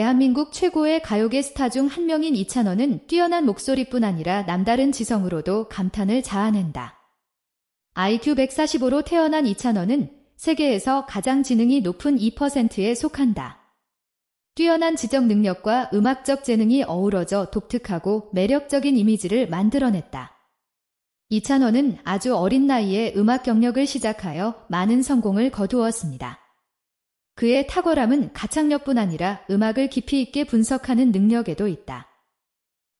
대한민국 최고의 가요계 스타 중 한 명인 이찬원은 뛰어난 목소리뿐 아니라 남다른 지성으로도 감탄을 자아낸다. IQ 145로 태어난 이찬원은 세계에서 가장 지능이 높은 2%에 속한다. 뛰어난 지적 능력과 음악적 재능이 어우러져 독특하고 매력적인 이미지를 만들어냈다. 이찬원은 아주 어린 나이에 음악 경력을 시작하여 많은 성공을 거두었습니다. 그의 탁월함은 가창력뿐 아니라 음악을 깊이 있게 분석하는 능력에도 있다.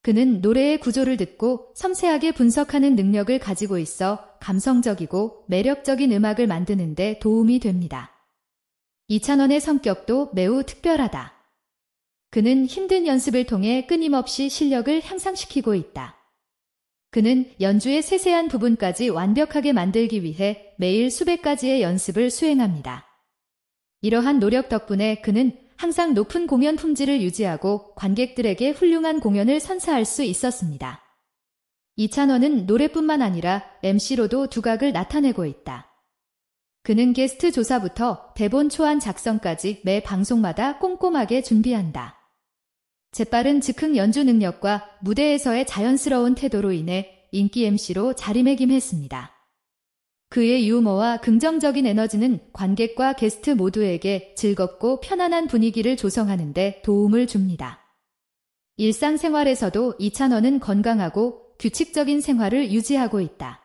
그는 노래의 구조를 듣고 섬세하게 분석하는 능력을 가지고 있어 감성적이고 매력적인 음악을 만드는데 도움이 됩니다. 이찬원의 성격도 매우 특별하다. 그는 힘든 연습을 통해 끊임없이 실력을 향상시키고 있다. 그는 연주의 세세한 부분까지 완벽하게 만들기 위해 매일 수백 가지의 연습을 수행합니다. 이러한 노력 덕분에 그는 항상 높은 공연 품질을 유지하고 관객들에게 훌륭한 공연을 선사할 수 있었습니다. 이찬원은 노래뿐만 아니라 MC로도 두각을 나타내고 있다. 그는 게스트 조사부터 대본 초안 작성까지 매 방송마다 꼼꼼하게 준비한다. 재빠른 즉흥 연주 능력과 무대에서의 자연스러운 태도로 인해 인기 MC로 자리매김했습니다. 그의 유머와 긍정적인 에너지는 관객과 게스트 모두에게 즐겁고 편안한 분위기를 조성하는데 도움을 줍니다. 일상생활에서도 이찬원은 건강하고 규칙적인 생활을 유지하고 있다.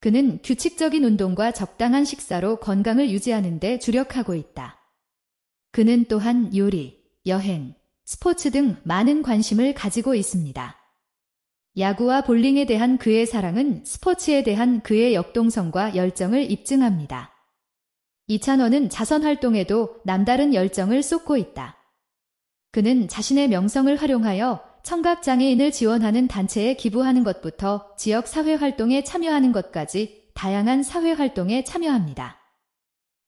그는 규칙적인 운동과 적당한 식사로 건강을 유지하는 데 주력하고 있다. 그는 또한 요리, 여행, 스포츠 등 많은 관심을 가지고 있습니다. 야구와 볼링에 대한 그의 사랑은 스포츠에 대한 그의 역동성과 열정을 입증합니다. 이찬원은 자선 활동에도 남다른 열정을 쏟고 있다. 그는 자신의 명성을 활용하여 청각장애인을 지원하는 단체에 기부하는 것부터 지역 사회 활동에 참여하는 것까지 다양한 사회 활동에 참여합니다.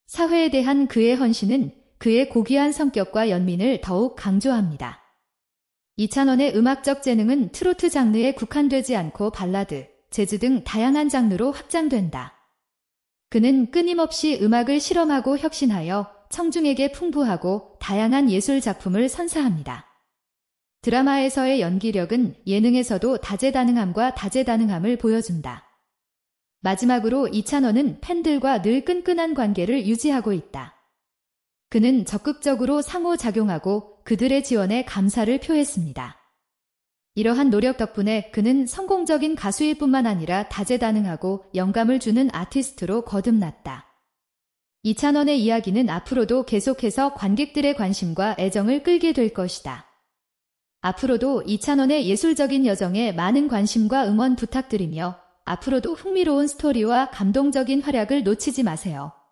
사회에 대한 그의 헌신은 그의 고귀한 성격과 연민을 더욱 강조합니다. 이찬원의 음악적 재능은 트로트 장르에 국한되지 않고 발라드, 재즈 등 다양한 장르로 확장된다. 그는 끊임없이 음악을 실험하고 혁신하여 청중에게 풍부하고 다양한 예술 작품을 선사합니다. 드라마에서의 연기력은 예능에서도 다재다능함과 다재다능함을 보여준다. 마지막으로 이찬원은 팬들과 늘 끈끈한 관계를 유지하고 있다. 그는 적극적으로 상호작용하고 그들의 지원에 감사를 표했습니다. 이러한 노력 덕분에 그는 성공적인 가수일 뿐만 아니라 다재다능하고 영감을 주는 아티스트로 거듭났다. 이찬원의 이야기는 앞으로도 계속해서 관객들의 관심과 애정을 끌게 될 것이다. 앞으로도 이찬원의 예술적인 여정에 많은 관심과 응원 부탁드리며 앞으로도 흥미로운 스토리와 감동적인 활약을 놓치지 마세요.